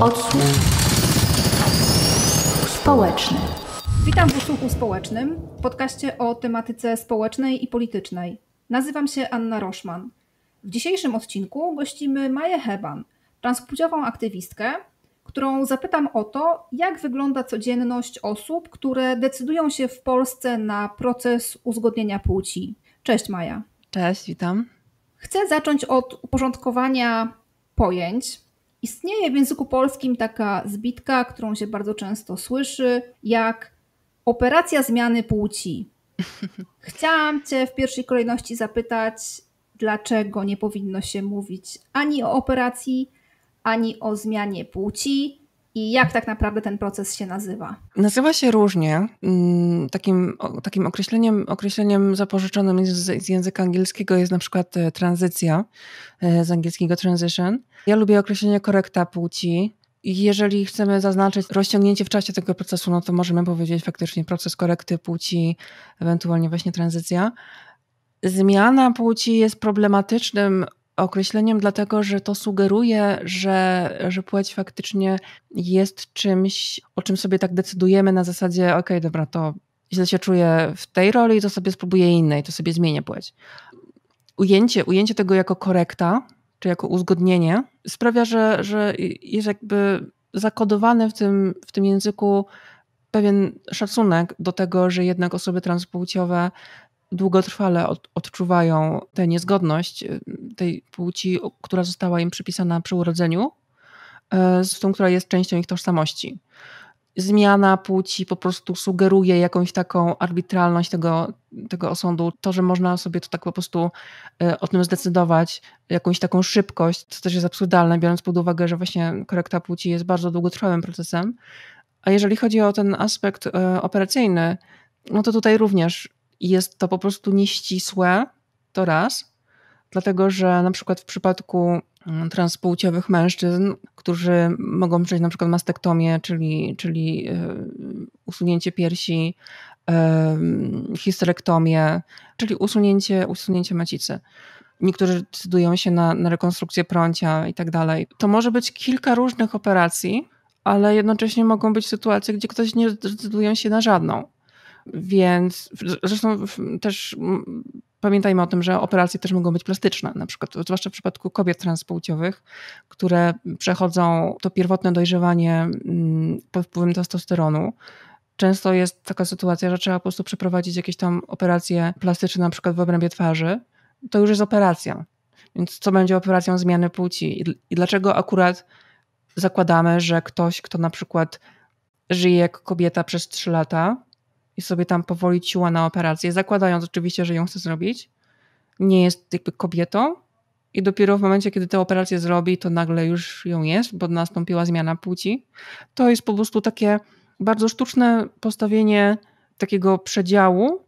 Odsłuch społeczny. Witam w odsłuchu społecznym, w podcaście o tematyce społecznej i politycznej. Nazywam się Anna Roszman. W dzisiejszym odcinku gościmy Maję Heban, transpłciową aktywistkę, którą zapytam o to, jak wygląda codzienność osób, które decydują się w Polsce na proces uzgodnienia płci. Cześć Maja. Cześć, witam. Chcę zacząć od uporządkowania pojęć, Istnieje w języku polskim taka zbitka, którą się bardzo często słyszy, jak operacja zmiany płci. Chciałam Cię w pierwszej kolejności zapytać, dlaczego nie powinno się mówić ani o operacji, ani o zmianie płci, i jak tak naprawdę ten proces się nazywa? Nazywa się różnie. Mm, takim, takim określeniem, określeniem zapożyczonym z, z języka angielskiego jest na przykład e, tranzycja, e, z angielskiego transition. Ja lubię określenie korekta płci, jeżeli chcemy zaznaczyć rozciągnięcie w czasie tego procesu, no to możemy powiedzieć faktycznie proces korekty płci, ewentualnie właśnie tranzycja. Zmiana płci jest problematycznym określeniem, dlatego że to sugeruje, że, że płeć faktycznie jest czymś, o czym sobie tak decydujemy na zasadzie, okej, okay, dobra, to źle się czuję w tej roli, to sobie spróbuję innej, to sobie zmienię płeć. Ujęcie, ujęcie tego jako korekta, czy jako uzgodnienie, sprawia, że, że jest jakby zakodowany w tym, w tym języku pewien szacunek do tego, że jednak osoby transpłciowe długotrwale od, odczuwają tę niezgodność y, tej płci, która została im przypisana przy urodzeniu, e, z tą, która jest częścią ich tożsamości. Zmiana płci po prostu sugeruje jakąś taką arbitralność tego, tego osądu, to, że można sobie to tak po prostu e, o tym zdecydować, jakąś taką szybkość, to też jest absurdalne, biorąc pod uwagę, że właśnie korekta płci jest bardzo długotrwałym procesem. A jeżeli chodzi o ten aspekt e, operacyjny, no to tutaj również i jest to po prostu nieścisłe, to raz, dlatego że na przykład w przypadku mm, transpłciowych mężczyzn, którzy mogą przejść na przykład mastektomię, czyli, czyli y, usunięcie piersi, y, histerektomię, czyli usunięcie, usunięcie macicy. Niektórzy decydują się na, na rekonstrukcję prącia i tak dalej. To może być kilka różnych operacji, ale jednocześnie mogą być sytuacje, gdzie ktoś nie zdecyduje się na żadną. Więc zresztą też pamiętajmy o tym, że operacje też mogą być plastyczne, na przykład, zwłaszcza w przypadku kobiet transpłciowych, które przechodzą to pierwotne dojrzewanie pod wpływem testosteronu. Często jest taka sytuacja, że trzeba po prostu przeprowadzić jakieś tam operacje plastyczne, na przykład w obrębie twarzy. To już jest operacja. Więc co będzie operacją zmiany płci? I dlaczego akurat zakładamy, że ktoś, kto na przykład żyje jak kobieta przez 3 lata, i sobie tam powoli ciła na operację, zakładając oczywiście, że ją chce zrobić. Nie jest jakby kobietą i dopiero w momencie, kiedy tę operację zrobi, to nagle już ją jest, bo nastąpiła zmiana płci. To jest po prostu takie bardzo sztuczne postawienie takiego przedziału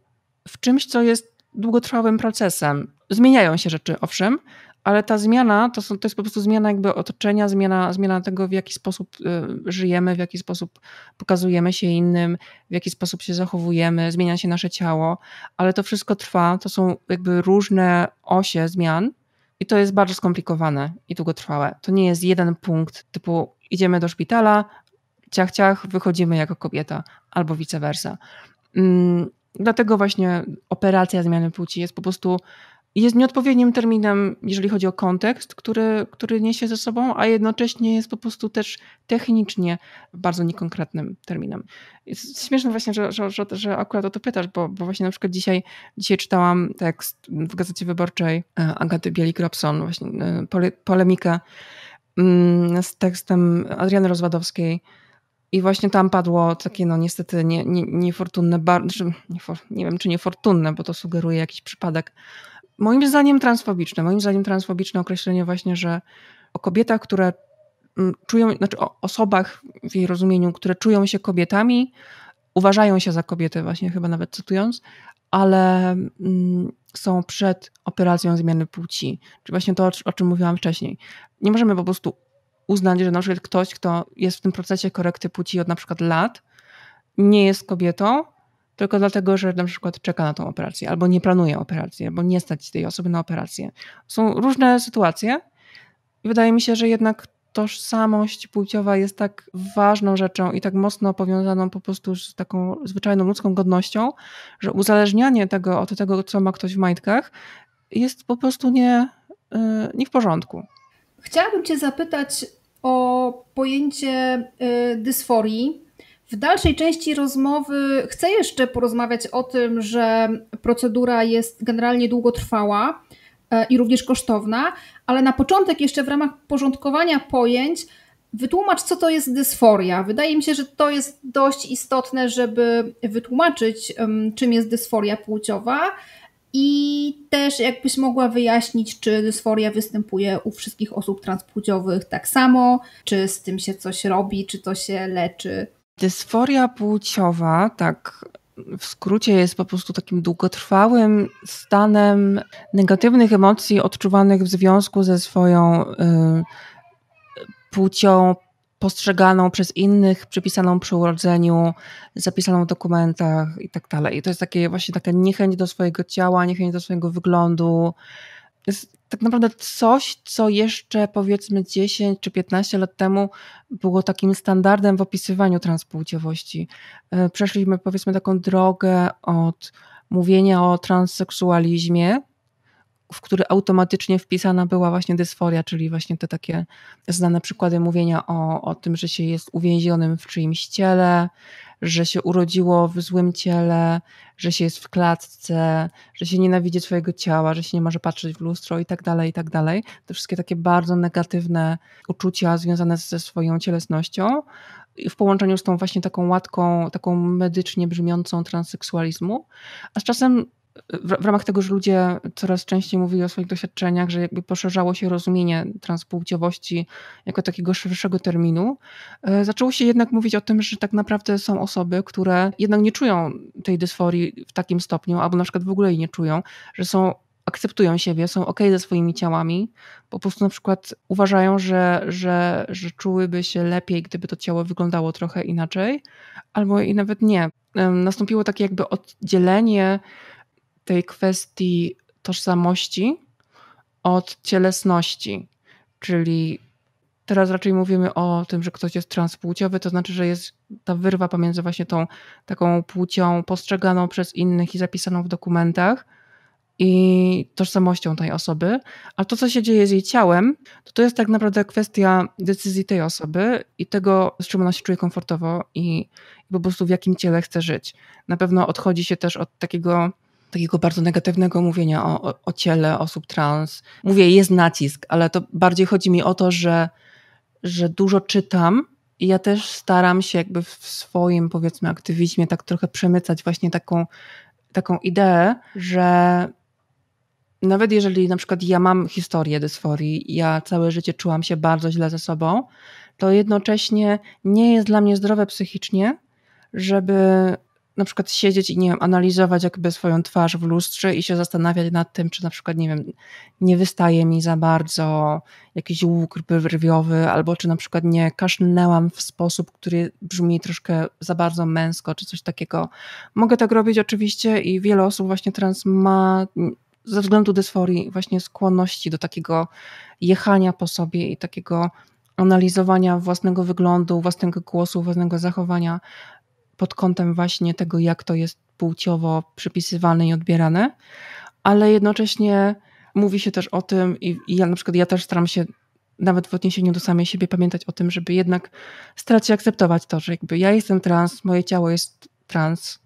w czymś, co jest długotrwałym procesem. Zmieniają się rzeczy, owszem, ale ta zmiana to, są, to jest po prostu zmiana jakby otoczenia, zmiana, zmiana tego, w jaki sposób y, żyjemy, w jaki sposób pokazujemy się innym, w jaki sposób się zachowujemy, zmienia się nasze ciało, ale to wszystko trwa, to są jakby różne osie zmian i to jest bardzo skomplikowane i długotrwałe. To nie jest jeden punkt typu idziemy do szpitala, ciach, ciach, wychodzimy jako kobieta albo vice versa. Mm, dlatego właśnie operacja zmiany płci jest po prostu jest nieodpowiednim terminem, jeżeli chodzi o kontekst, który, który niesie ze sobą, a jednocześnie jest po prostu też technicznie bardzo niekonkretnym terminem. Jest śmieszne właśnie, że, że, że, że akurat o to pytasz, bo, bo właśnie na przykład dzisiaj, dzisiaj czytałam tekst w Gazecie Wyborczej e, Agaty Bielik-Robson, właśnie e, pole, polemikę mm, z tekstem Adriany Rozwadowskiej, i właśnie tam padło takie, no niestety, nie, nie, niefortunne, bar- znaczy, nie, nie wiem czy niefortunne, bo to sugeruje jakiś przypadek, Moim zdaniem transfobiczne. Moim zdaniem transfobiczne określenie właśnie, że o kobietach, które mm, czują, znaczy o osobach w jej rozumieniu, które czują się kobietami, uważają się za kobiety właśnie, chyba nawet cytując, ale mm, są przed operacją zmiany płci. Czyli właśnie to, o czym mówiłam wcześniej. Nie możemy po prostu uznać, że na przykład ktoś, kto jest w tym procesie korekty płci od na przykład lat, nie jest kobietą, tylko dlatego, że na przykład czeka na tą operację, albo nie planuje operacji, albo nie stać tej osoby na operację. Są różne sytuacje i wydaje mi się, że jednak tożsamość płciowa jest tak ważną rzeczą i tak mocno powiązaną po prostu z taką zwyczajną ludzką godnością, że uzależnianie tego od tego, co ma ktoś w majtkach, jest po prostu nie, y, nie w porządku. Chciałabym Cię zapytać o pojęcie y, dysforii w dalszej części rozmowy chcę jeszcze porozmawiać o tym, że procedura jest generalnie długotrwała e, i również kosztowna, ale na początek jeszcze w ramach porządkowania pojęć wytłumacz, co to jest dysforia. Wydaje mi się, że to jest dość istotne, żeby wytłumaczyć, czym jest dysforia płciowa. I też jakbyś mogła wyjaśnić, czy dysforia występuje u wszystkich osób transpłciowych tak samo, czy z tym się coś robi, czy to się leczy. Dysforia płciowa, tak w skrócie, jest po prostu takim długotrwałym stanem negatywnych emocji odczuwanych w związku ze swoją y, płcią postrzeganą przez innych, przypisaną przy urodzeniu, zapisaną w dokumentach i tak dalej. I to jest takie właśnie taka niechęć do swojego ciała, niechęć do swojego wyglądu. Jest tak naprawdę coś, co jeszcze powiedzmy 10 czy 15 lat temu było takim standardem w opisywaniu transpłciowości. E, przeszliśmy powiedzmy taką drogę od mówienia o transseksualizmie, w który automatycznie wpisana była właśnie dysforia, czyli właśnie te takie znane przykłady mówienia o, o tym, że się jest uwięzionym w czyimś ciele, że się urodziło w złym ciele, że się jest w klatce, że się nienawidzi swojego ciała, że się nie może patrzeć w lustro i tak dalej, i tak dalej. Te wszystkie takie bardzo negatywne uczucia związane ze swoją cielesnością i w połączeniu z tą właśnie taką łatką, taką medycznie brzmiącą transseksualizmu, a z czasem w, ramach tego, że ludzie coraz częściej mówili o swoich doświadczeniach, że jakby poszerzało się rozumienie transpłciowości jako takiego szerszego terminu, e, zaczęło się jednak mówić o tym, że tak naprawdę są osoby, które jednak nie czują tej dysforii w takim stopniu, albo na przykład w ogóle jej nie czują, że są akceptują siebie, są ok ze swoimi ciałami, po prostu na przykład uważają, że, że, że czułyby się lepiej, gdyby to ciało wyglądało trochę inaczej, albo i nawet nie. Nastąpiło takie jakby oddzielenie tej kwestii tożsamości od cielesności. Czyli teraz raczej mówimy o tym, że ktoś jest transpłciowy, to znaczy, że jest ta wyrwa pomiędzy właśnie tą taką płcią postrzeganą przez innych i zapisaną w dokumentach i tożsamością tej osoby, a to, co się dzieje z jej ciałem, to to jest tak naprawdę kwestia decyzji tej osoby i tego, z czym ona się czuje komfortowo i, i po prostu w jakim ciele chce żyć. Na pewno odchodzi się też od takiego takiego bardzo negatywnego mówienia o, o, ciele osób trans. Mówię, jest nacisk, ale to bardziej chodzi mi o to, że, że dużo czytam i ja też staram się jakby w swoim powiedzmy aktywizmie tak trochę przemycać właśnie taką, taką ideę, że nawet jeżeli na przykład ja mam historię dysforii, ja całe życie czułam się bardzo źle ze sobą, to jednocześnie nie jest dla mnie zdrowe psychicznie, żeby na przykład siedzieć i nie wiem, analizować jakby swoją twarz w lustrze i się zastanawiać nad tym, czy na przykład, nie wiem, nie wystaje mi za bardzo jakiś łuk brwiowy, albo czy na przykład nie kasznęłam w sposób, który brzmi troszkę za bardzo męsko, czy coś takiego. Mogę tak robić oczywiście i wiele osób właśnie trans ma ze względu dysforii właśnie skłonności do takiego jechania po sobie i takiego analizowania własnego wyglądu, własnego głosu, własnego zachowania, pod kątem właśnie tego, jak to jest płciowo przypisywane i odbierane, ale jednocześnie mówi się też o tym, i, i ja na przykład ja też staram się nawet w odniesieniu do samej siebie pamiętać o tym, żeby jednak starać się akceptować to, że jakby ja jestem trans, moje ciało jest trans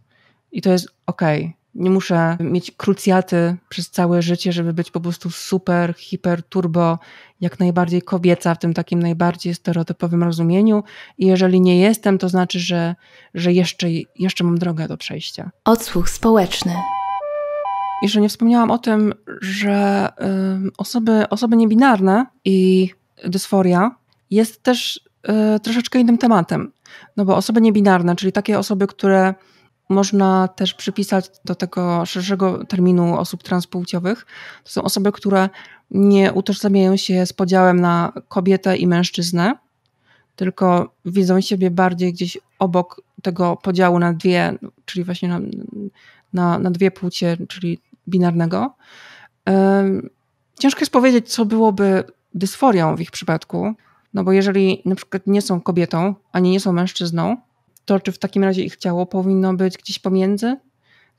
i to jest okej. Okay. Nie muszę mieć krucjaty przez całe życie, żeby być po prostu super, hiper, turbo, jak najbardziej kobieca w tym takim najbardziej stereotypowym rozumieniu. I jeżeli nie jestem, to znaczy, że, że jeszcze, jeszcze mam drogę do przejścia. Odsłuch społeczny. Jeszcze nie wspomniałam o tym, że y, osoby, osoby niebinarne i dysforia jest też y, troszeczkę innym tematem. No bo osoby niebinarne, czyli takie osoby, które można też przypisać do tego szerszego terminu osób transpłciowych. To są osoby, które nie utożsamiają się z podziałem na kobietę i mężczyznę, tylko widzą siebie bardziej gdzieś obok tego podziału na dwie, czyli właśnie na, na, na dwie płcie, czyli binarnego. Ciężko jest powiedzieć, co byłoby dysforią w ich przypadku, no bo jeżeli na przykład nie są kobietą, ani nie są mężczyzną, to czy w takim razie ich ciało powinno być gdzieś pomiędzy?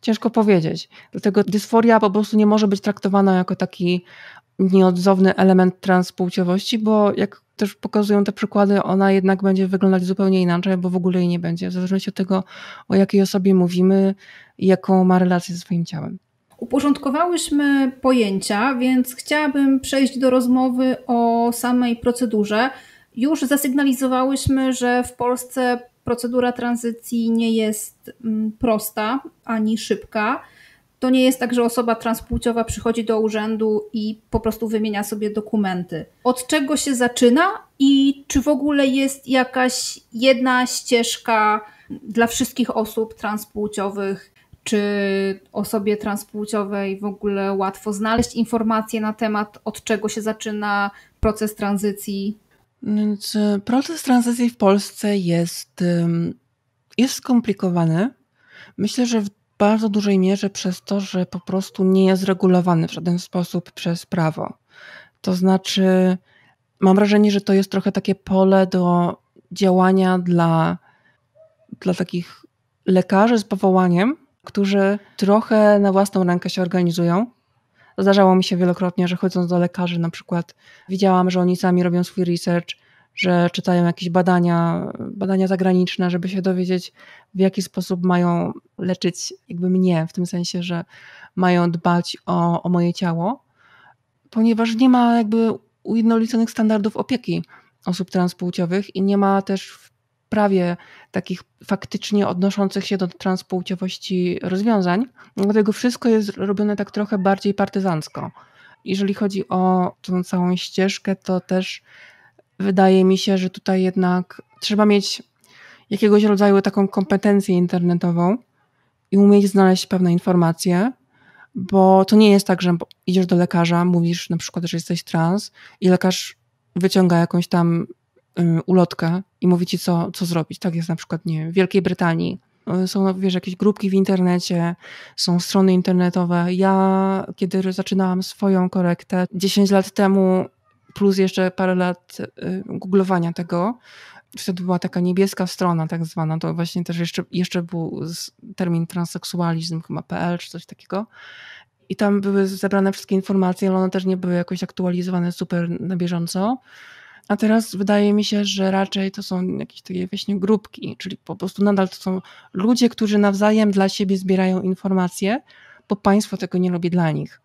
Ciężko powiedzieć. Dlatego dysforia po prostu nie może być traktowana jako taki nieodzowny element transpłciowości, bo jak też pokazują te przykłady, ona jednak będzie wyglądać zupełnie inaczej, albo w ogóle jej nie będzie, w zależności od tego, o jakiej osobie mówimy i jaką ma relację ze swoim ciałem. Uporządkowałyśmy pojęcia, więc chciałabym przejść do rozmowy o samej procedurze. Już zasygnalizowałyśmy, że w Polsce procedura tranzycji nie jest mm, prosta ani szybka. To nie jest tak, że osoba transpłciowa przychodzi do urzędu i po prostu wymienia sobie dokumenty. Od czego się zaczyna i czy w ogóle jest jakaś jedna ścieżka dla wszystkich osób transpłciowych? Czy osobie transpłciowej w ogóle łatwo znaleźć informacje na temat, od czego się zaczyna proces tranzycji? E, proces tranzycji w Polsce jest, jest skomplikowany. Myślę, że w bardzo dużej mierze przez to, że po prostu nie jest regulowany w żaden sposób przez prawo. To znaczy, mam wrażenie, że to jest trochę takie pole do działania dla, dla takich lekarzy z powołaniem, którzy trochę na własną rękę się organizują Zdarzało mi się wielokrotnie, że chodząc do lekarzy na przykład widziałam, że oni sami robią swój research, że czytają jakieś badania, badania zagraniczne, żeby się dowiedzieć, w jaki sposób mają leczyć jakby mnie, w tym sensie, że mają dbać o, o moje ciało, ponieważ nie ma jakby ujednoliconych standardów opieki osób transpłciowych i nie ma też prawie takich faktycznie odnoszących się do transpłciowości rozwiązań. Dlatego wszystko jest robione tak trochę bardziej partyzancko. Jeżeli chodzi o tą całą ścieżkę, to też wydaje mi się, że tutaj jednak trzeba mieć jakiegoś rodzaju taką kompetencję internetową i umieć znaleźć pewne informacje, bo to nie jest tak, że idziesz do lekarza, mówisz na przykład, że jesteś trans i lekarz wyciąga jakąś tam Y, ulotkę i mówi ci, co, co zrobić. Tak jest na przykład nie, w Wielkiej Brytanii. Y, są, wiesz, jakieś grupki w internecie, są strony internetowe. Ja, kiedy zaczynałam swoją korektę 10 lat temu, plus jeszcze parę lat y, googlowania tego, wtedy była taka niebieska strona, tak zwana, to właśnie też jeszcze, jeszcze był termin transseksualizm, chyba PL czy coś takiego. I tam były zebrane wszystkie informacje, ale one też nie były jakoś aktualizowane super na bieżąco. A teraz wydaje mi się, że raczej to są jakieś takie właśnie grupki, czyli po prostu nadal to są ludzie, którzy nawzajem dla siebie zbierają informacje, bo państwo tego nie robi dla nich.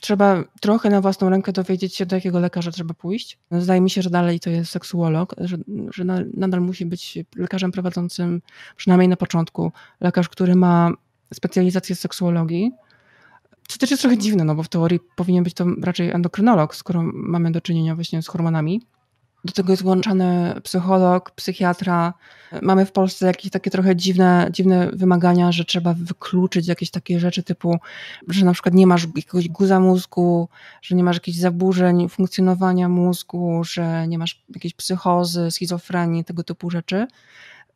Trzeba trochę na własną rękę dowiedzieć się, do jakiego lekarza trzeba pójść. No, zdaje mi się, że dalej to jest seksuolog, że, że nadal musi być lekarzem prowadzącym, przynajmniej na początku, lekarz, który ma specjalizację z seksuologii. Co też jest trochę dziwne, no bo w teorii powinien być to raczej endokrynolog, skoro mamy do czynienia właśnie z hormonami. Do tego jest włączany psycholog, psychiatra. Mamy w Polsce jakieś takie trochę dziwne, dziwne wymagania, że trzeba wykluczyć jakieś takie rzeczy typu, że na przykład nie masz jakiegoś guza mózgu, że nie masz jakichś zaburzeń funkcjonowania mózgu, że nie masz jakiejś psychozy, schizofrenii, tego typu rzeczy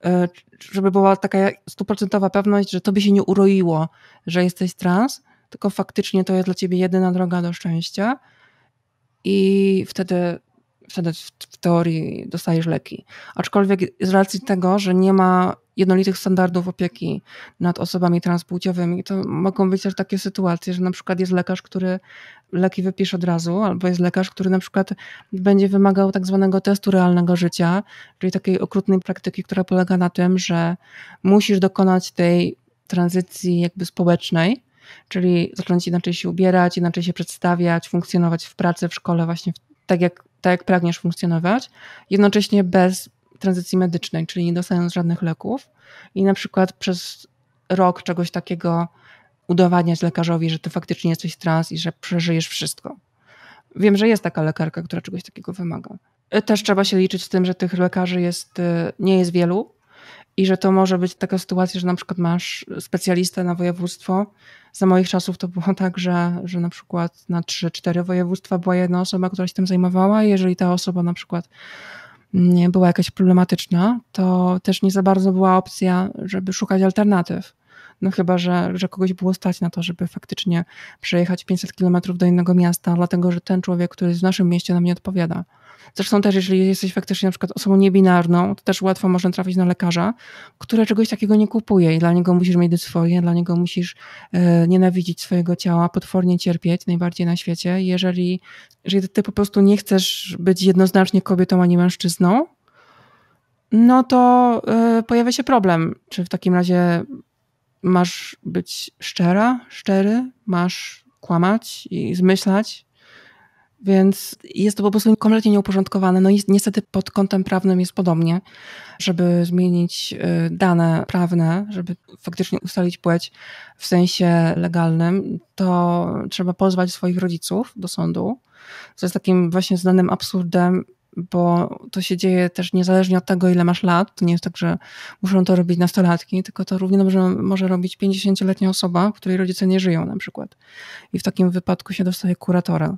e, żeby była taka stuprocentowa pewność, że to by się nie uroiło, że jesteś trans, tylko faktycznie to jest dla ciebie jedyna droga do szczęścia. I wtedy wtedy w teorii dostajesz leki. Aczkolwiek z racji tego, że nie ma jednolitych standardów opieki nad osobami transpłciowymi, to mogą być też takie sytuacje, że na przykład jest lekarz, który leki wypisze od razu, albo jest lekarz, który na przykład będzie wymagał tak zwanego testu realnego życia, czyli takiej okrutnej praktyki, która polega na tym, że musisz dokonać tej tranzycji jakby społecznej, czyli zacząć inaczej się ubierać, inaczej się przedstawiać, funkcjonować w pracy, w szkole, właśnie w tak jak, tak jak pragniesz funkcjonować, jednocześnie bez tranzycji medycznej, czyli nie dostając żadnych leków i na przykład przez rok czegoś takiego udowadniać lekarzowi, że ty faktycznie jesteś trans i że przeżyjesz wszystko. Wiem, że jest taka lekarka, która czegoś takiego wymaga. Też trzeba się liczyć z tym, że tych lekarzy jest, y, nie jest wielu, i że to może być taka sytuacja, że na przykład masz specjalistę na województwo. Za moich czasów to było tak, że, że na przykład na 3-4 województwa była jedna osoba, która się tym zajmowała. Jeżeli ta osoba na przykład mm, była jakaś problematyczna, to też nie za bardzo była opcja, żeby szukać alternatyw no chyba, że, że kogoś było stać na to, żeby faktycznie przejechać 500 kilometrów do innego miasta, dlatego, że ten człowiek, który jest w naszym mieście nam nie odpowiada. Zresztą też, jeżeli jesteś faktycznie na przykład osobą niebinarną, to też łatwo można trafić na lekarza, który czegoś takiego nie kupuje i dla niego musisz mieć dysforię, dla niego musisz e, nienawidzić swojego ciała, potwornie cierpieć, najbardziej na świecie. Jeżeli, jeżeli ty po prostu nie chcesz być jednoznacznie kobietą ani mężczyzną, no to y, pojawia się problem. Czy w takim razie masz być szczera, szczery, masz kłamać i zmyślać. Więc jest to po prostu kompletnie nieuporządkowane. No i niestety pod kątem prawnym jest podobnie. Żeby zmienić y, dane prawne, żeby faktycznie ustalić płeć w sensie legalnym, to trzeba pozwać swoich rodziców do sądu, co jest takim właśnie znanym absurdem bo to się dzieje też niezależnie od tego, ile masz lat. To nie jest tak, że muszą to robić nastolatki, tylko to równie dobrze może robić 50-letnia osoba, której rodzice nie żyją na przykład. I w takim wypadku się dostaje kuratora.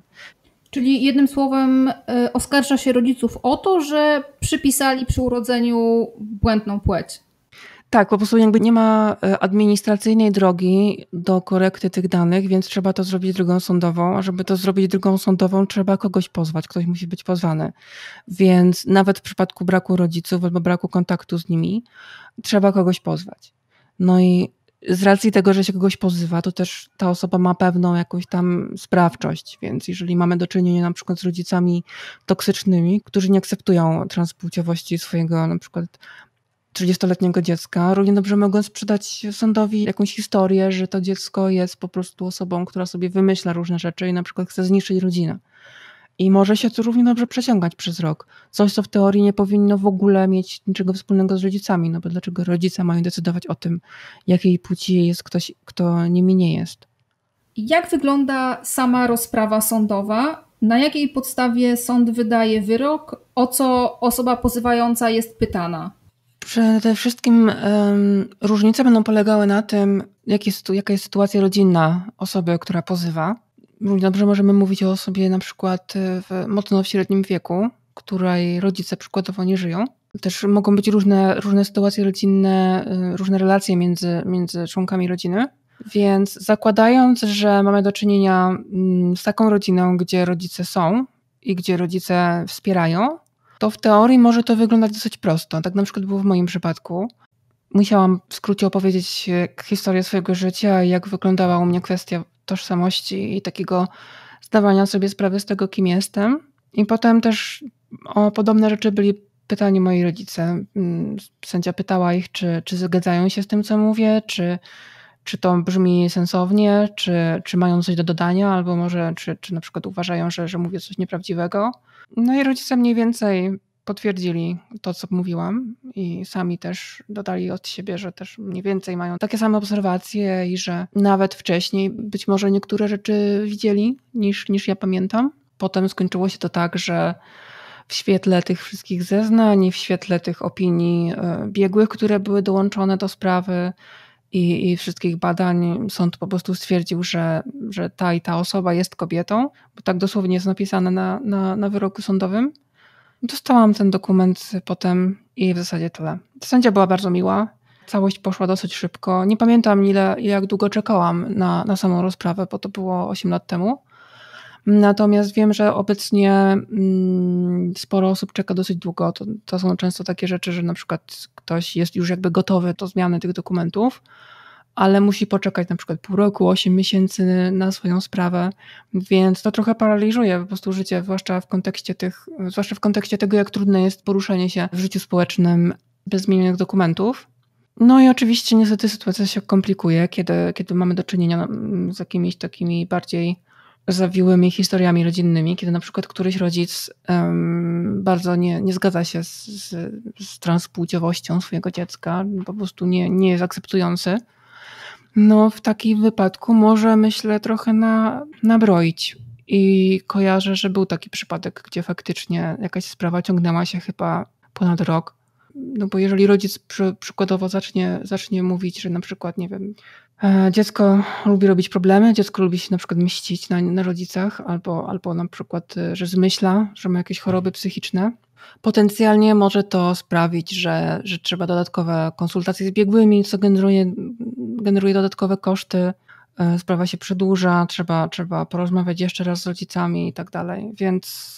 Czyli jednym słowem e, oskarża się rodziców o to, że przypisali przy urodzeniu błędną płeć. Tak, po prostu jakby nie ma e, administracyjnej drogi do korekty tych danych, więc trzeba to zrobić drogą sądową, a żeby to zrobić drogą sądową, trzeba kogoś pozwać, ktoś musi być pozwany. Więc nawet w przypadku braku rodziców albo braku kontaktu z nimi, trzeba kogoś pozwać. No i z racji tego, że się kogoś pozywa, to też ta osoba ma pewną jakąś tam sprawczość, więc jeżeli mamy do czynienia na przykład z rodzicami toksycznymi, którzy nie akceptują transpłciowości swojego na przykład 30-letniego dziecka. Równie dobrze mogą sprzedać sądowi jakąś historię, że to dziecko jest po prostu osobą, która sobie wymyśla różne rzeczy i na przykład chce zniszczyć rodzinę. I może się to równie dobrze przeciągać przez rok. Coś, co w teorii nie powinno w ogóle mieć niczego wspólnego z rodzicami, no bo dlaczego rodzice mają decydować o tym, jakiej płci jest ktoś, kto nimi nie jest. Jak wygląda sama rozprawa sądowa? Na jakiej podstawie sąd wydaje wyrok? O co osoba pozywająca jest pytana? Przede wszystkim um, różnice będą polegały na tym, jak jest, jaka jest sytuacja rodzinna osoby, która pozywa. Równie dobrze możemy mówić o osobie na przykład e, w mocno w średnim wieku, której rodzice przykładowo nie żyją. Też mogą być różne, różne sytuacje rodzinne, e, różne relacje między, między członkami rodziny. Więc zakładając, że mamy do czynienia mm, z taką rodziną, gdzie rodzice są i gdzie rodzice wspierają, to w teorii może to wyglądać dosyć prosto. Tak na przykład było w moim przypadku. Musiałam w skrócie opowiedzieć e, historię swojego życia jak wyglądała u mnie kwestia tożsamości i takiego zdawania sobie sprawy z tego, kim jestem. I potem też o podobne rzeczy byli pytani moi rodzice. Mm, sędzia pytała ich, czy, czy zgadzają się z tym, co mówię, czy, czy to brzmi sensownie, czy, czy mają coś do dodania, albo może czy, czy na przykład uważają, że, że mówię coś nieprawdziwego. No i rodzice mniej więcej potwierdzili to, co mówiłam, i sami też dodali od siebie, że też mniej więcej mają takie same obserwacje i że nawet wcześniej być może niektóre rzeczy widzieli niż, niż ja pamiętam. Potem skończyło się to tak, że w świetle tych wszystkich zeznań, w świetle tych opinii e, biegłych, które były dołączone do sprawy, i, i wszystkich badań sąd po prostu stwierdził, że, że ta i ta osoba jest kobietą, bo tak dosłownie jest napisane na, na, na wyroku sądowym. Dostałam ten dokument potem i w zasadzie tyle. Sędzia była bardzo miła, całość poszła dosyć szybko. Nie pamiętam, ile, jak długo czekałam na, na samą rozprawę, bo to było 8 lat temu. Natomiast wiem, że obecnie mm, sporo osób czeka dosyć długo. To, to są często takie rzeczy, że na przykład ktoś jest już jakby gotowy do zmiany tych dokumentów, ale musi poczekać na przykład pół roku, 8 miesięcy na swoją sprawę, więc to trochę paraliżuje po prostu życie, zwłaszcza w kontekście tych, zwłaszcza w kontekście tego, jak trudne jest poruszanie się w życiu społecznym bez zmienionych dokumentów. No i oczywiście niestety sytuacja się komplikuje, kiedy, kiedy mamy do czynienia mm, z jakimiś takimi bardziej zawiłymi historiami rodzinnymi, kiedy na przykład któryś rodzic um, bardzo nie, nie zgadza się z, z, z, transpłciowością swojego dziecka, po prostu nie, nie jest akceptujący, no w takim wypadku może, myślę, trochę na, nabroić. I kojarzę, że był taki przypadek, gdzie faktycznie jakaś sprawa ciągnęła się chyba ponad rok. No bo jeżeli rodzic przy, przykładowo zacznie, zacznie mówić, że na przykład, nie wiem, E, dziecko lubi robić problemy, dziecko lubi się na przykład mścić na, na rodzicach, albo, albo na przykład, e, że zmyśla, że ma jakieś choroby mhm. psychiczne. Potencjalnie może to sprawić, że, że trzeba dodatkowe konsultacje z biegłymi, co generuje, generuje dodatkowe koszty, e, sprawa się przedłuża, trzeba, trzeba porozmawiać jeszcze raz z rodzicami i tak dalej. Więc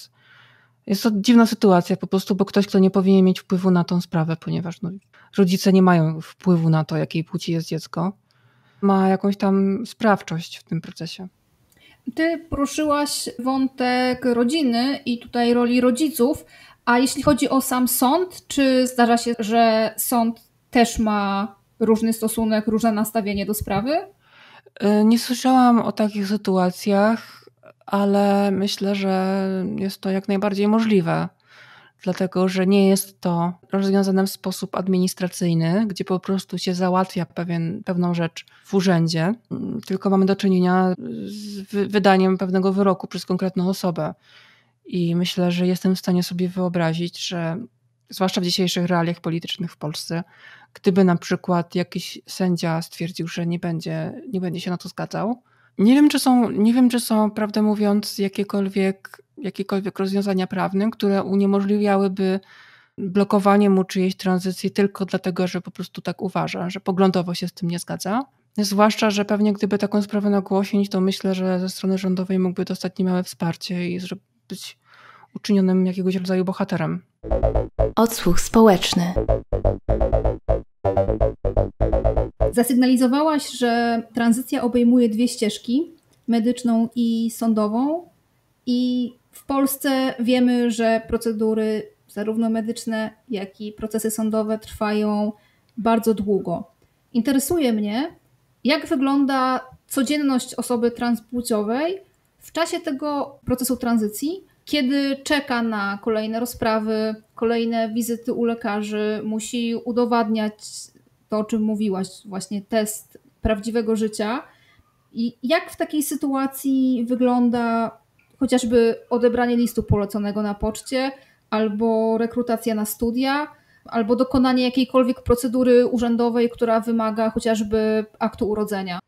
jest to dziwna sytuacja po prostu, bo ktoś, kto nie powinien mieć wpływu na tą sprawę, ponieważ no, rodzice nie mają wpływu na to, jakiej płci jest dziecko ma jakąś tam sprawczość w tym procesie. Ty poruszyłaś wątek rodziny i tutaj roli rodziców, a jeśli chodzi o sam sąd, czy zdarza się, że sąd też ma różny stosunek, różne nastawienie do sprawy? E, nie słyszałam o takich sytuacjach, ale myślę, że jest to jak najbardziej możliwe dlatego że nie jest to rozwiązane w sposób administracyjny, gdzie po prostu się załatwia pewien, pewną rzecz w urzędzie, tylko mamy do czynienia z wydaniem pewnego wyroku przez konkretną osobę. I myślę, że jestem w stanie sobie wyobrazić, że zwłaszcza w dzisiejszych realiach politycznych w Polsce, gdyby na przykład jakiś sędzia stwierdził, że nie będzie, nie będzie się na to zgadzał, nie wiem, czy są, nie wiem, czy są prawdę mówiąc, jakiekolwiek, jakiekolwiek rozwiązania prawne, które uniemożliwiałyby blokowanie mu czyjejś tranzycji tylko dlatego, że po prostu tak uważa, że poglądowo się z tym nie zgadza. Zwłaszcza, że pewnie gdyby taką sprawę nagłośnić, to myślę, że ze strony rządowej mógłby dostać niemałe wsparcie i być uczynionym jakiegoś rodzaju bohaterem. Odsłuch społeczny. Zasygnalizowałaś, że tranzycja obejmuje dwie ścieżki medyczną i sądową, i w Polsce wiemy, że procedury zarówno medyczne, jak i procesy sądowe trwają bardzo długo. Interesuje mnie, jak wygląda codzienność osoby transpłciowej w czasie tego procesu tranzycji kiedy czeka na kolejne rozprawy, kolejne wizyty u lekarzy, musi udowadniać to, o czym mówiłaś, właśnie test prawdziwego życia. I jak w takiej sytuacji wygląda chociażby odebranie listu poleconego na poczcie, albo rekrutacja na studia, albo dokonanie jakiejkolwiek procedury urzędowej, która wymaga chociażby aktu urodzenia?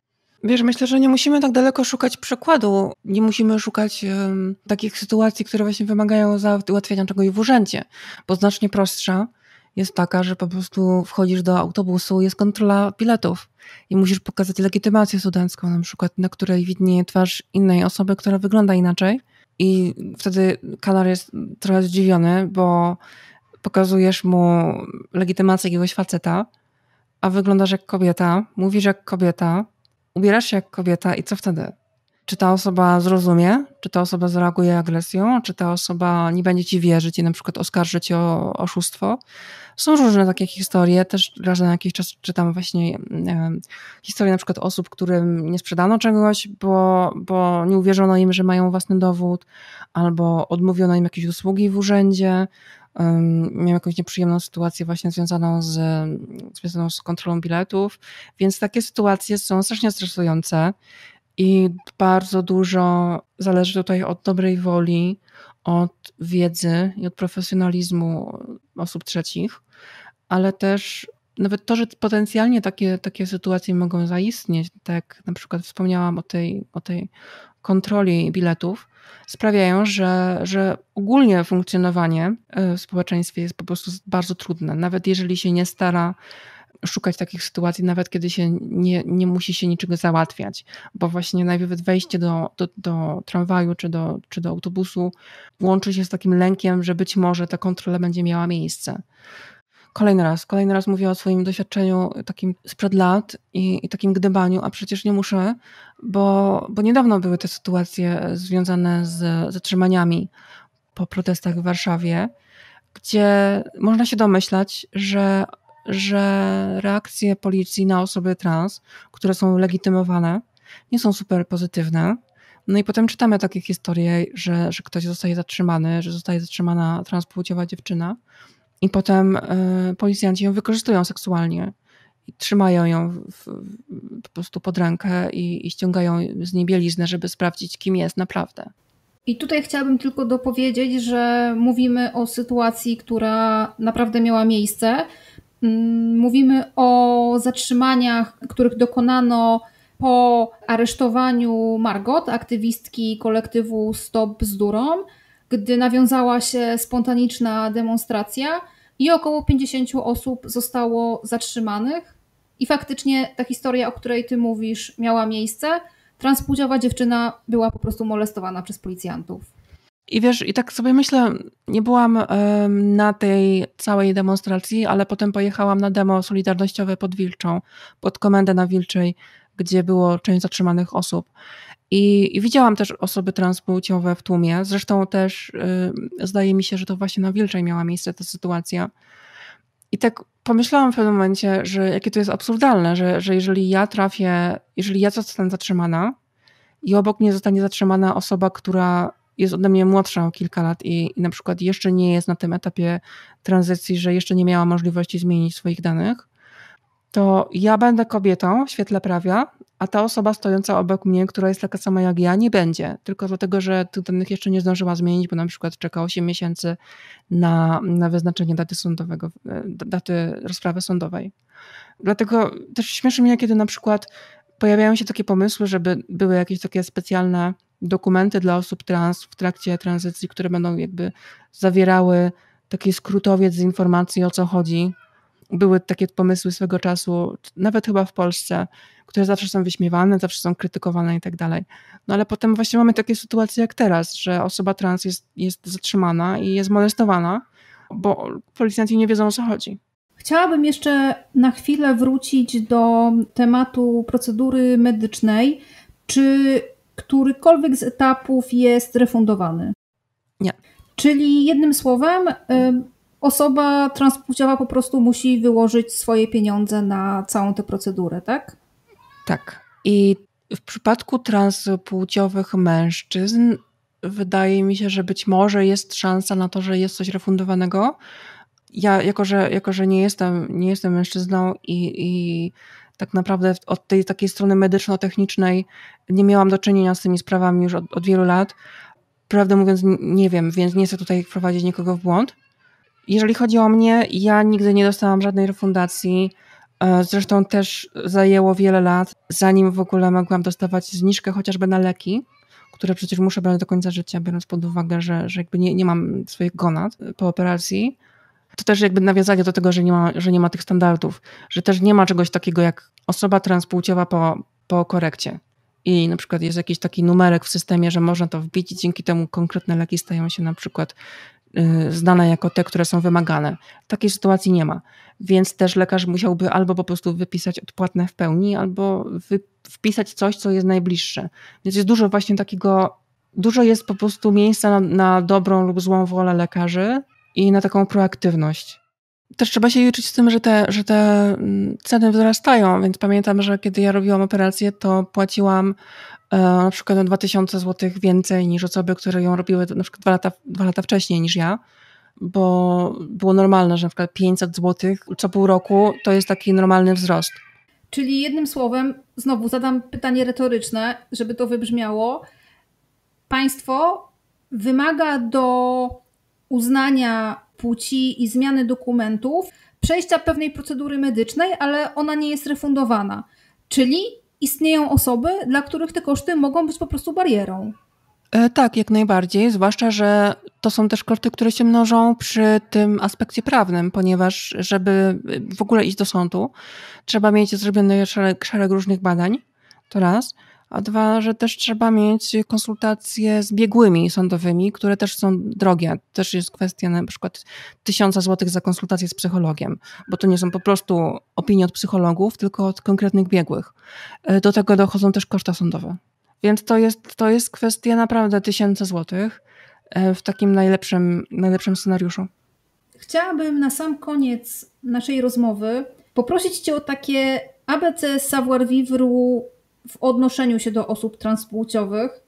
Wiesz, myślę, że nie musimy tak daleko szukać przykładu. Nie musimy szukać um, takich sytuacji, które właśnie wymagają załatwienia czegoś w urzędzie, bo znacznie prostsza jest taka, że po prostu wchodzisz do autobusu, jest kontrola biletów i musisz pokazać legitymację studencką, na przykład, na której widnieje twarz innej osoby, która wygląda inaczej. I wtedy kanar jest trochę zdziwiony, bo pokazujesz mu legitymację jakiegoś faceta, a wyglądasz jak kobieta, mówisz jak kobieta, ubierasz się jak kobieta i co wtedy? Czy ta osoba zrozumie? Czy ta osoba zareaguje agresją? Czy ta osoba nie będzie ci wierzyć i na przykład oskarży cię o oszustwo? Są różne takie historie. Też raz na jakiś czas czytam właśnie historie na przykład osób, którym nie sprzedano czegoś, bo, bo nie uwierzono im, że mają własny dowód, albo odmówiono im jakieś usługi w urzędzie, miałam jakąś nieprzyjemną sytuację właśnie związaną z, związaną z kontrolą biletów, więc takie sytuacje są strasznie stresujące i bardzo dużo zależy tutaj od dobrej woli, od wiedzy i od profesjonalizmu osób trzecich, ale też nawet to, że potencjalnie takie, takie sytuacje mogą zaistnieć, tak na przykład wspomniałam o tej, o tej kontroli biletów, sprawiają, że, że ogólnie funkcjonowanie e, w społeczeństwie jest po prostu bardzo trudne. Nawet jeżeli się nie stara szukać takich sytuacji, nawet kiedy się nie, nie musi się niczego załatwiać, bo właśnie najpierw wejście do, do, do tramwaju czy do, czy do autobusu łączy się z takim lękiem, że być może ta kontrola będzie miała miejsce kolejny raz, kolejny raz mówię o swoim doświadczeniu takim sprzed lat i, i, takim gdybaniu, a przecież nie muszę, bo, bo niedawno były te sytuacje związane z zatrzymaniami po protestach w Warszawie, gdzie można się domyślać, że, że reakcje policji na osoby trans, które są legitymowane, nie są super pozytywne. No i potem czytamy takie historie, że, że ktoś zostaje zatrzymany, że zostaje zatrzymana transpłciowa dziewczyna, i potem y, policjanci ją wykorzystują seksualnie. I trzymają ją w, w, po prostu pod rękę i, i ściągają z niej bieliznę, żeby sprawdzić, kim jest naprawdę. I tutaj chciałabym tylko dopowiedzieć, że mówimy o sytuacji, która naprawdę miała miejsce. Mm, mówimy o zatrzymaniach, których dokonano po aresztowaniu Margot, aktywistki kolektywu Stop Bzdurom gdy nawiązała się spontaniczna demonstracja i około 50 osób zostało zatrzymanych. I faktycznie ta historia, o której ty mówisz, miała miejsce. Transpłciowa dziewczyna była po prostu molestowana przez policjantów. I wiesz, i tak sobie myślę, nie byłam na tej całej demonstracji, ale potem pojechałam na demo solidarnościowe pod Wilczą, pod komendę na Wilczej, gdzie było część zatrzymanych osób. I, I, widziałam też osoby transpłciowe w tłumie. Zresztą też y, zdaje mi się, że to właśnie na Wilczej miała miejsce ta sytuacja. I tak pomyślałam w pewnym momencie, że jakie to jest absurdalne, że, że jeżeli ja trafię, jeżeli ja zostanę zatrzymana i obok mnie zostanie zatrzymana osoba, która jest ode mnie młodsza o kilka lat i, i na przykład jeszcze nie jest na tym etapie tranzycji, że jeszcze nie miała możliwości zmienić swoich danych, to ja będę kobietą w świetle prawa, a ta osoba stojąca obok mnie, która jest taka sama jak ja, nie będzie. Tylko dlatego, że tych danych jeszcze nie zdążyła zmienić, bo na przykład czeka 8 miesięcy na, na wyznaczenie daty sądowego, e, daty rozprawy sądowej. Dlatego też śmieszy mnie, kiedy na przykład pojawiają się takie pomysły, żeby były jakieś takie specjalne dokumenty dla osób trans w trakcie tranzycji, które będą jakby zawierały taki skrótowiec z informacji o co chodzi, były takie pomysły swego czasu, nawet chyba w Polsce, które zawsze są wyśmiewane, zawsze są krytykowane i tak dalej. No ale potem właśnie mamy takie sytuacje jak teraz, że osoba trans jest, jest zatrzymana i jest molestowana, bo policjanci nie wiedzą o co chodzi. Chciałabym jeszcze na chwilę wrócić do tematu procedury medycznej. Czy którykolwiek z etapów jest refundowany? Nie. Czyli jednym słowem, osoba transpłciowa po prostu musi wyłożyć swoje pieniądze na całą tę procedurę, tak? Tak. I w przypadku transpłciowych mężczyzn wydaje mi się, że być może jest szansa na to, że jest coś refundowanego. Ja, jako że, jako że nie, jestem, nie jestem mężczyzną i, i tak naprawdę od tej takiej strony medyczno-technicznej nie miałam do czynienia z tymi sprawami już od, od wielu lat. Prawdę mówiąc, nie wiem, więc nie chcę tutaj wprowadzić nikogo w błąd. Jeżeli chodzi o mnie, ja nigdy nie dostałam żadnej refundacji. E, zresztą też zajęło wiele lat, zanim w ogóle mogłam dostawać zniżkę chociażby na leki, które przecież muszę brać do końca życia, biorąc pod uwagę, że, że jakby nie, nie mam swoich gonad po operacji. To też jakby nawiązanie do tego, że nie, ma, że nie ma tych standardów, że też nie ma czegoś takiego jak osoba transpłciowa po, po korekcie. I na przykład jest jakiś taki numerek w systemie, że można to wbić i dzięki temu konkretne leki stają się na przykład Y, znane jako te, które są wymagane. Takiej sytuacji nie ma, więc też lekarz musiałby albo po prostu wypisać odpłatne w pełni, albo wpisać coś, co jest najbliższe. Więc jest dużo właśnie takiego, dużo jest po prostu miejsca na, na dobrą lub złą wolę lekarzy i na taką proaktywność. Też trzeba się liczyć z tym, że te, że te mm, ceny wzrastają, więc pamiętam, że kiedy ja robiłam operację, to płaciłam E, na przykład na 2000 zł więcej niż osoby, które ją robiły na przykład dwa lata, dwa lata wcześniej niż ja, bo było normalne, że na przykład 500 zł co pół roku to jest taki normalny wzrost. Czyli jednym słowem, znowu zadam pytanie retoryczne, żeby to wybrzmiało. Państwo wymaga do uznania płci i zmiany dokumentów przejścia pewnej procedury medycznej, ale ona nie jest refundowana. Czyli istnieją osoby, dla których te koszty mogą być po prostu barierą. E, tak, jak najbardziej, zwłaszcza, że to są też koszty, które się mnożą przy tym aspekcie prawnym, ponieważ żeby e, w ogóle iść do sądu, trzeba mieć zrobiony szereg, szereg różnych badań, to raz a dwa, że też trzeba mieć konsultacje z biegłymi sądowymi, które też są drogie. Też jest kwestia na przykład tysiąca złotych za konsultację z psychologiem, bo to nie są po prostu opinie od psychologów, tylko od konkretnych biegłych. E, do tego dochodzą też koszta sądowe. Więc to jest, to jest kwestia naprawdę tysięcy złotych e, w takim najlepszym, najlepszym scenariuszu. Chciałabym na sam koniec naszej rozmowy poprosić Cię o takie ABC savoir vivre w odnoszeniu się do osób transpłciowych,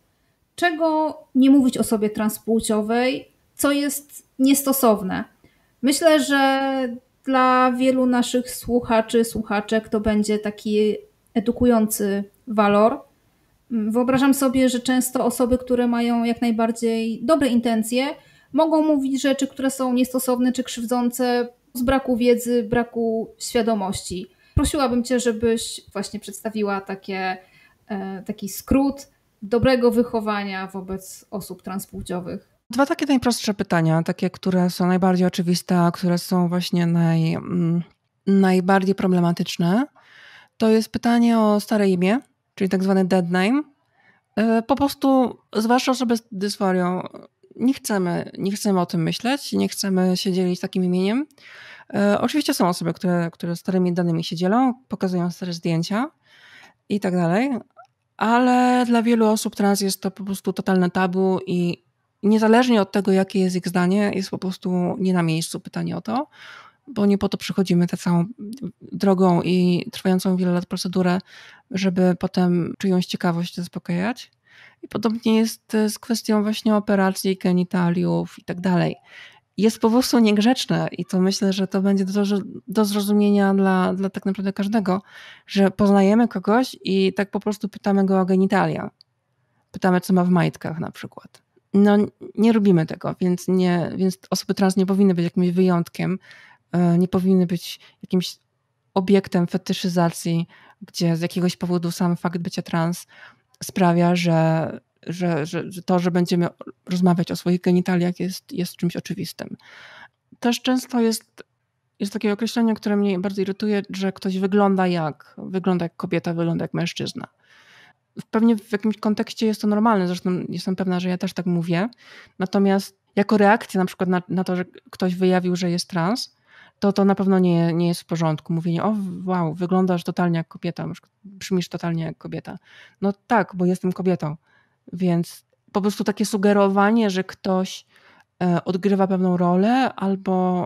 czego nie mówić o sobie transpłciowej, co jest niestosowne. Myślę, że dla wielu naszych słuchaczy, słuchaczek to będzie taki edukujący walor. Wyobrażam sobie, że często osoby, które mają jak najbardziej dobre intencje, mogą mówić rzeczy, które są niestosowne czy krzywdzące z braku wiedzy, braku świadomości. Prosiłabym Cię, żebyś właśnie przedstawiła takie E, taki skrót dobrego wychowania wobec osób transpłciowych? Dwa takie najprostsze pytania, takie, które są najbardziej oczywiste, a które są właśnie naj, mm, najbardziej problematyczne. To jest pytanie o stare imię, czyli tak zwany dead name. E, po prostu, zwłaszcza osoby z dysforią, nie chcemy, nie chcemy o tym myśleć, nie chcemy się dzielić takim imieniem. E, oczywiście są osoby, które, które starymi danymi się dzielą, pokazują stare zdjęcia i tak dalej, ale dla wielu osób teraz jest to po prostu totalne tabu i niezależnie od tego, jakie jest ich zdanie, jest po prostu nie na miejscu pytanie o to, bo nie po to przychodzimy tę całą drogą i trwającą wiele lat procedurę, żeby potem czyjąś ciekawość zaspokajać. I podobnie jest z kwestią właśnie operacji genitaliów i tak dalej jest po prostu niegrzeczne i to myślę, że to będzie do, do zrozumienia dla, dla tak naprawdę każdego, że poznajemy kogoś i tak po prostu pytamy go o genitalia. Pytamy, co ma w majtkach na przykład. No nie robimy tego, więc, nie, więc osoby trans nie powinny być jakimś wyjątkiem, e, nie powinny być jakimś obiektem fetyszyzacji, gdzie z jakiegoś powodu sam fakt bycia trans sprawia, że że, że, że to, że będziemy rozmawiać o swoich genitaliach jest, jest czymś oczywistym. Też często jest, jest takie określenie, które mnie bardzo irytuje, że ktoś wygląda jak, wygląda jak kobieta, wygląda jak mężczyzna pewnie w jakimś kontekście jest to normalne, zresztą jestem pewna, że ja też tak mówię. Natomiast jako reakcja na przykład na, na, to, że ktoś wyjawił, że jest trans, to to na pewno nie, nie jest w porządku. Mówienie, o wow, wyglądasz totalnie jak kobieta, brzmisz totalnie jak kobieta. No tak, bo jestem kobietą. Więc po prostu takie sugerowanie, że ktoś e, odgrywa pewną rolę albo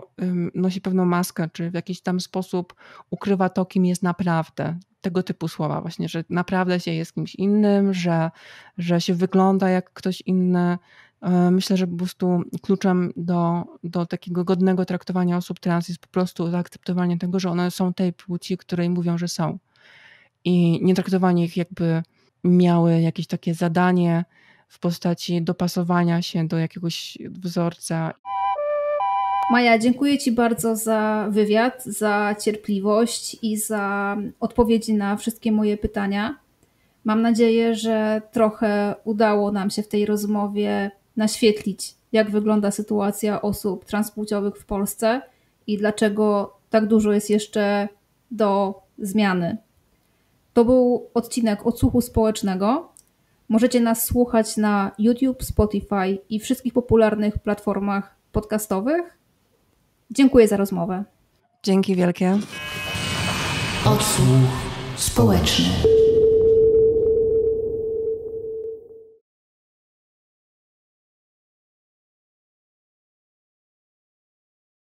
nosi pewną maskę, czy w jakiś tam sposób ukrywa to, kim jest naprawdę. Tego typu słowa, właśnie, że naprawdę się jest kimś innym, że, że się wygląda jak ktoś inny. E, myślę, że po prostu kluczem do, do takiego godnego traktowania osób trans jest po prostu zaakceptowanie tego, że one są tej płci, której mówią, że są. I nie traktowanie ich jakby miały jakieś takie zadanie w postaci dopasowania się do jakiegoś wzorca. Maja, dziękuję Ci bardzo za wywiad, za cierpliwość i za odpowiedzi na wszystkie moje pytania. Mam nadzieję, że trochę udało nam się w tej rozmowie naświetlić, jak wygląda sytuacja osób transpłciowych w Polsce i dlaczego tak dużo jest jeszcze do zmiany to był odcinek odsłuchu społecznego. Możecie nas słuchać na YouTube, Spotify i wszystkich popularnych platformach podcastowych. Dziękuję za rozmowę. Dzięki wielkie. Odsłuch społeczny.